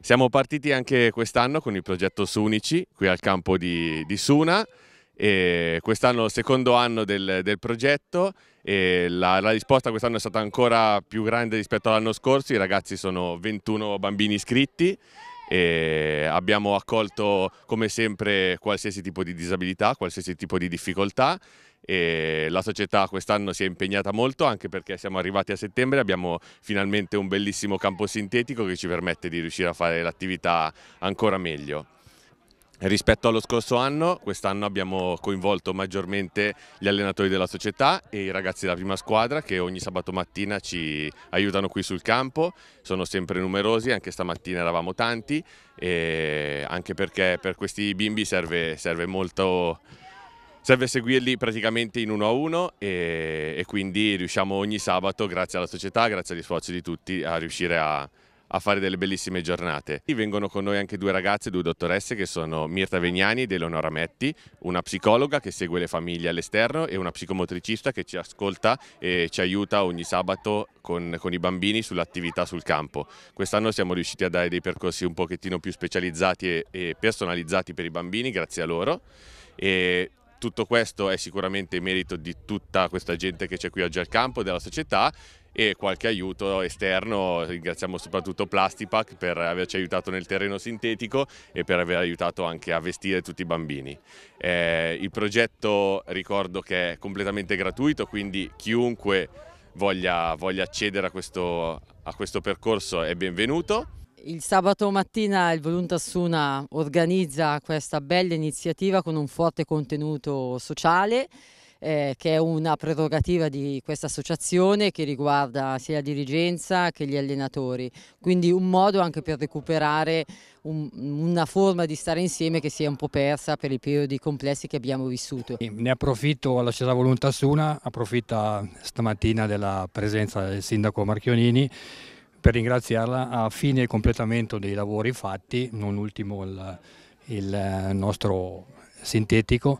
Siamo partiti anche quest'anno con il progetto Sunici qui al campo di, di Suna quest'anno è il secondo anno del, del progetto e la, la risposta quest'anno è stata ancora più grande rispetto all'anno scorso, i ragazzi sono 21 bambini iscritti e abbiamo accolto come sempre qualsiasi tipo di disabilità, qualsiasi tipo di difficoltà e la società quest'anno si è impegnata molto anche perché siamo arrivati a settembre, abbiamo finalmente un bellissimo campo sintetico che ci permette di riuscire a fare l'attività ancora meglio. Rispetto allo scorso anno, quest'anno abbiamo coinvolto maggiormente gli allenatori della società e i ragazzi della prima squadra che ogni sabato mattina ci aiutano qui sul campo, sono sempre numerosi, anche stamattina eravamo tanti, anche perché per questi bimbi serve, serve molto serve seguirli praticamente in uno a uno e, e, quindi riusciamo ogni sabato, grazie alla società, grazie agli sforzi di tutti, a riuscire a, a fare delle bellissime giornate. E vengono con noi anche due ragazze, due dottoresse che sono Mirta Vegnani ed Eleonora Metti, una psicologa che segue le famiglie all'esterno e una psicomotricista che ci ascolta e ci aiuta ogni sabato con, con i bambini sull'attività sul campo. Quest'anno siamo riusciti a dare dei percorsi un pochettino più specializzati e, e personalizzati per i bambini, grazie a loro. E tutto questo è sicuramente merito di tutta questa gente che c'è qui oggi al campo, della società, e qualche aiuto esterno, ringraziamo soprattutto Plastipac per averci aiutato nel terreno sintetico e per aver aiutato anche a vestire tutti i bambini. Eh, il progetto ricordo che è completamente gratuito, quindi chiunque voglia, voglia accedere a questo, a questo percorso è benvenuto. Il sabato mattina il Voluntas Una organizza questa bella iniziativa con un forte contenuto sociale eh, che è una prerogativa di questa associazione che riguarda sia la dirigenza che gli allenatori, quindi un modo anche per recuperare un, una forma di stare insieme che si è un po' persa per i periodi complessi che abbiamo vissuto. Ne approfitto alla Cesavola Suna, approfitta stamattina della presenza del sindaco Marchionini per ringraziarla a fine completamento dei lavori fatti, non ultimo il, il eh, nostro sintetico.